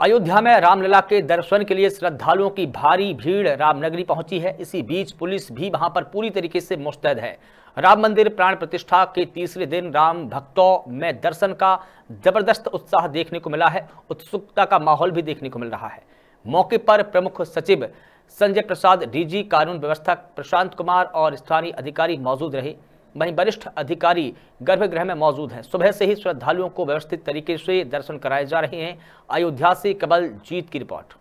अयोध्या में रामलला के दर्शन के लिए श्रद्धालुओं की भारी भीड़ रामनगरी पहुंची है इसी बीच पुलिस भी वहां पर पूरी तरीके से मुस्तैद है राम मंदिर प्राण प्रतिष्ठा के तीसरे दिन राम भक्तों में दर्शन का जबरदस्त उत्साह देखने को मिला है उत्सुकता का माहौल भी देखने को मिल रहा है मौके पर प्रमुख सचिव संजय प्रसाद डीजी कानून व्यवस्था प्रशांत कुमार और स्थानीय अधिकारी मौजूद रहे वहीं वरिष्ठ अधिकारी गर्भगृह में मौजूद हैं सुबह से ही श्रद्धालुओं को व्यवस्थित तरीके से दर्शन कराए जा रहे हैं अयोध्या से कबल जीत की रिपोर्ट